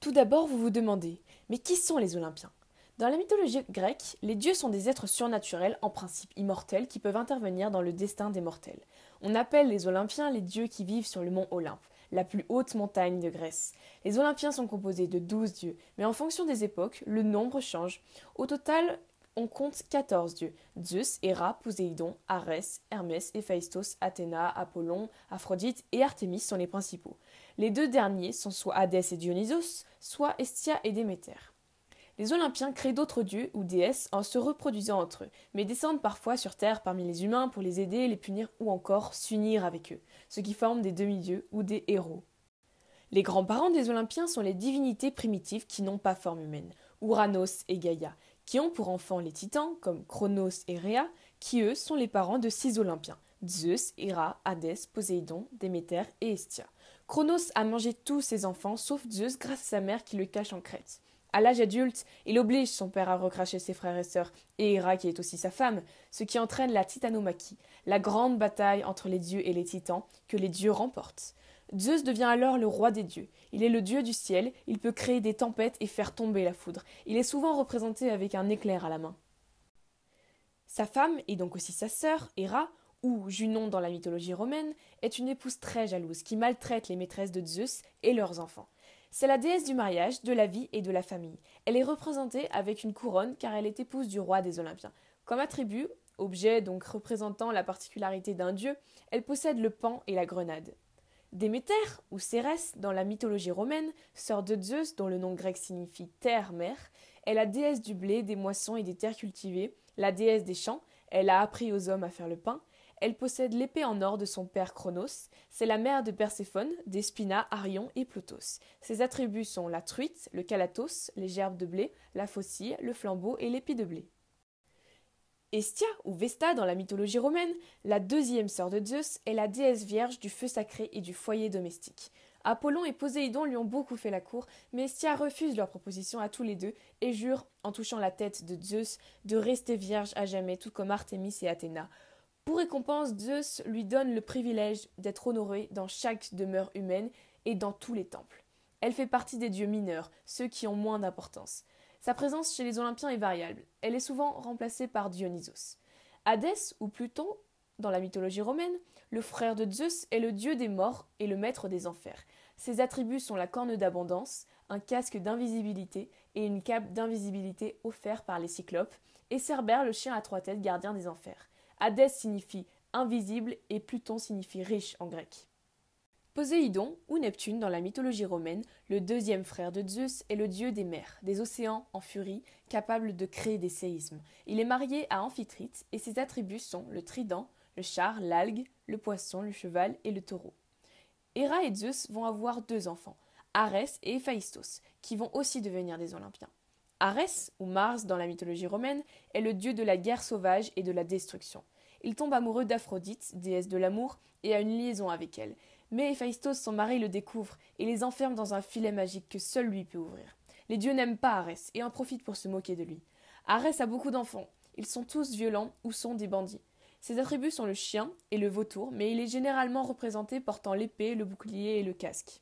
Tout d'abord, vous vous demandez, mais qui sont les Olympiens Dans la mythologie grecque, les dieux sont des êtres surnaturels, en principe immortels, qui peuvent intervenir dans le destin des mortels. On appelle les Olympiens les dieux qui vivent sur le mont Olympe, la plus haute montagne de Grèce. Les Olympiens sont composés de 12 dieux, mais en fonction des époques, le nombre change. Au total, on compte 14 dieux. Zeus, Héra, Poséidon, Arès, Hermès, Héphaïstos, Athéna, Apollon, Aphrodite et Artémis sont les principaux. Les deux derniers sont soit Hadès et Dionysos, soit Estia et Déméter. Les Olympiens créent d'autres dieux ou déesses en se reproduisant entre eux, mais descendent parfois sur Terre parmi les humains pour les aider, les punir ou encore s'unir avec eux, ce qui forme des demi-dieux ou des héros. Les grands-parents des Olympiens sont les divinités primitives qui n'ont pas forme humaine, Ouranos et Gaïa, qui ont pour enfants les titans, comme Cronos et Rhea, qui eux sont les parents de six Olympiens Zeus, Hera, Hadès, Poséidon, Déméter et Hestia. Cronos a mangé tous ses enfants sauf Zeus grâce à sa mère qui le cache en Crète. À l'âge adulte, il oblige son père à recracher ses frères et sœurs, et Hera qui est aussi sa femme, ce qui entraîne la titanomachie, la grande bataille entre les dieux et les titans que les dieux remportent. Zeus devient alors le roi des dieux. Il est le dieu du ciel, il peut créer des tempêtes et faire tomber la foudre. Il est souvent représenté avec un éclair à la main. Sa femme, et donc aussi sa sœur, Héra, ou Junon dans la mythologie romaine, est une épouse très jalouse qui maltraite les maîtresses de Zeus et leurs enfants. C'est la déesse du mariage, de la vie et de la famille. Elle est représentée avec une couronne car elle est épouse du roi des Olympiens. Comme attribut, objet donc représentant la particularité d'un dieu, elle possède le pan et la grenade. Déméter, ou Cérès, dans la mythologie romaine, sœur de Zeus, dont le nom grec signifie terre-mère, est la déesse du blé, des moissons et des terres cultivées, la déesse des champs, elle a appris aux hommes à faire le pain, elle possède l'épée en or de son père Cronos, c'est la mère de Perséphone, d'Espina, Arion et Plotos. Ses attributs sont la truite, le kalatos, les gerbes de blé, la faucille, le flambeau et l'épi de blé. Hestia, ou Vesta dans la mythologie romaine, la deuxième sœur de Zeus, est la déesse vierge du feu sacré et du foyer domestique. Apollon et Poséidon lui ont beaucoup fait la cour, mais Hestia refuse leur proposition à tous les deux et jure, en touchant la tête de Zeus, de rester vierge à jamais, tout comme Artémis et Athéna. Pour récompense, Zeus lui donne le privilège d'être honorée dans chaque demeure humaine et dans tous les temples. Elle fait partie des dieux mineurs, ceux qui ont moins d'importance. Sa présence chez les Olympiens est variable. Elle est souvent remplacée par Dionysos. Hadès, ou Pluton, dans la mythologie romaine, le frère de Zeus est le dieu des morts et le maître des enfers. Ses attributs sont la corne d'abondance, un casque d'invisibilité et une cape d'invisibilité offerte par les cyclopes, et Cerbère, le chien à trois têtes gardien des enfers. Hadès signifie invisible et Pluton signifie riche en grec. Poséidon, ou Neptune dans la mythologie romaine, le deuxième frère de Zeus, est le dieu des mers, des océans en furie, capable de créer des séismes. Il est marié à Amphitrite et ses attributs sont le trident, le char, l'algue, le poisson, le cheval et le taureau. Héra et Zeus vont avoir deux enfants, Arès et Héphaïstos, qui vont aussi devenir des Olympiens. Arès, ou Mars dans la mythologie romaine, est le dieu de la guerre sauvage et de la destruction. Il tombe amoureux d'Aphrodite, déesse de l'amour, et a une liaison avec elle. Mais Héphaïstos, son mari, le découvre et les enferme dans un filet magique que seul lui peut ouvrir. Les dieux n'aiment pas Arès et en profitent pour se moquer de lui. Arès a beaucoup d'enfants. Ils sont tous violents ou sont des bandits. Ses attributs sont le chien et le vautour, mais il est généralement représenté portant l'épée, le bouclier et le casque.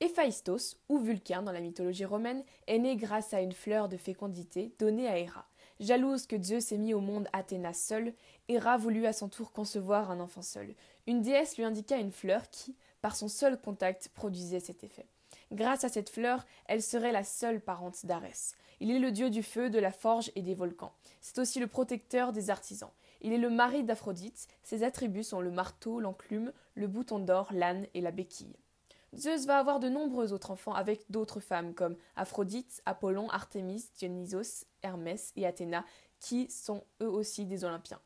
Héphaïstos, ou Vulcain dans la mythologie romaine, est né grâce à une fleur de fécondité donnée à Héra jalouse que Dieu s'est mis au monde Athéna seule, Héra voulut à son tour concevoir un enfant seul. Une déesse lui indiqua une fleur qui, par son seul contact, produisait cet effet. Grâce à cette fleur, elle serait la seule parente d'Arès. Il est le dieu du feu, de la forge et des volcans. C'est aussi le protecteur des artisans. Il est le mari d'Aphrodite. Ses attributs sont le marteau, l'enclume, le bouton d'or, l'âne et la béquille. Zeus va avoir de nombreux autres enfants avec d'autres femmes comme Aphrodite, Apollon, Artemis, Dionysos, Hermès et Athéna, qui sont eux aussi des Olympiens.